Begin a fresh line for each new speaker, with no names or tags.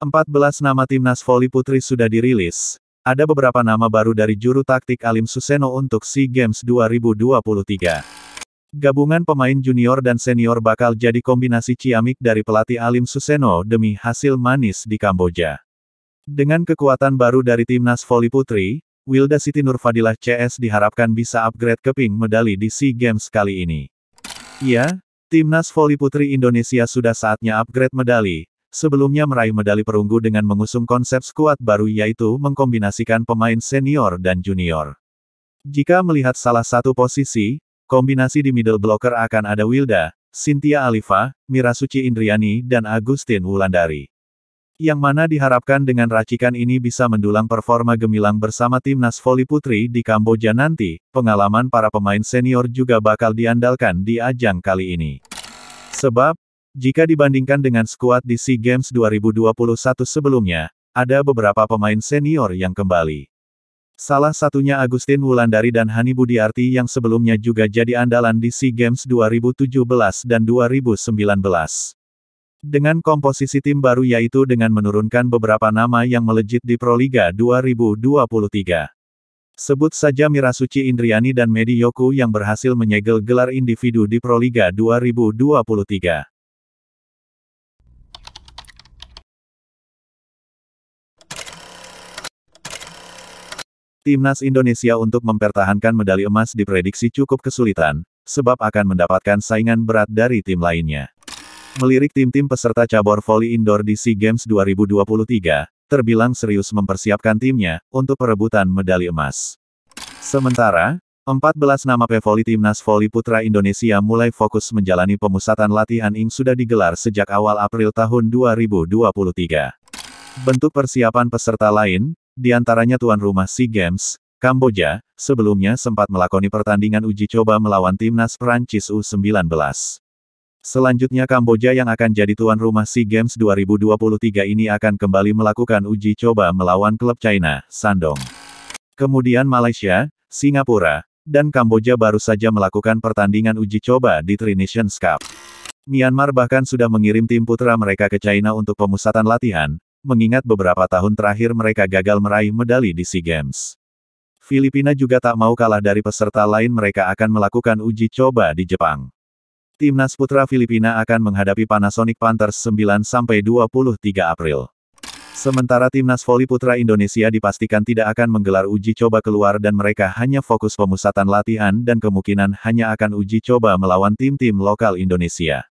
14 nama timnas voli putri sudah dirilis. Ada beberapa nama baru dari juru taktik Alim Suseno untuk SEA Games 2023. Gabungan pemain junior dan senior bakal jadi kombinasi ciamik dari pelatih Alim Suseno demi hasil manis di Kamboja. Dengan kekuatan baru dari timnas voli putri, Wilda Siti Nurfadilah CS diharapkan bisa upgrade keping medali di SEA Games kali ini. Ya, timnas voli putri Indonesia sudah saatnya upgrade medali, sebelumnya meraih medali perunggu dengan mengusung konsep skuad baru yaitu mengkombinasikan pemain senior dan junior. Jika melihat salah satu posisi, kombinasi di middle blocker akan ada Wilda, Cynthia Alifa, Mira Suci Indriani dan Agustin Wulandari. Yang mana diharapkan dengan racikan ini bisa mendulang performa gemilang bersama timnas voli putri di Kamboja nanti, pengalaman para pemain senior juga bakal diandalkan di ajang kali ini. Sebab, jika dibandingkan dengan skuad di SEA Games 2021 sebelumnya, ada beberapa pemain senior yang kembali. Salah satunya Agustin Wulandari dan Hani Budiarti yang sebelumnya juga jadi andalan di SEA Games 2017 dan 2019. Dengan komposisi tim baru yaitu dengan menurunkan beberapa nama yang melejit di Proliga 2023. Sebut saja Mirasuci Indriani dan Medi Yoku yang berhasil menyegel gelar individu di Proliga 2023. Timnas Indonesia untuk mempertahankan medali emas diprediksi cukup kesulitan, sebab akan mendapatkan saingan berat dari tim lainnya. Melirik tim-tim peserta cabur voli indoor di SEA Games 2023, terbilang serius mempersiapkan timnya untuk perebutan medali emas. Sementara, 14 nama pevoli timnas voli putra Indonesia mulai fokus menjalani pemusatan latihan yang sudah digelar sejak awal April tahun 2023. Bentuk persiapan peserta lain, di antaranya tuan rumah SEA Games, Kamboja, sebelumnya sempat melakoni pertandingan uji coba melawan timnas Prancis U19. Selanjutnya Kamboja yang akan jadi tuan rumah SEA Games 2023 ini akan kembali melakukan uji coba melawan klub China, Sandong. Kemudian Malaysia, Singapura, dan Kamboja baru saja melakukan pertandingan uji coba di Tri Nations Cup. Myanmar bahkan sudah mengirim tim putra mereka ke China untuk pemusatan latihan, mengingat beberapa tahun terakhir mereka gagal meraih medali di SEA Games. Filipina juga tak mau kalah dari peserta lain mereka akan melakukan uji coba di Jepang. Timnas Putra Filipina akan menghadapi Panasonic Panthers 9-23 April. Sementara Timnas Voli Putra Indonesia dipastikan tidak akan menggelar uji coba keluar dan mereka hanya fokus pemusatan latihan dan kemungkinan hanya akan uji coba melawan tim-tim lokal Indonesia.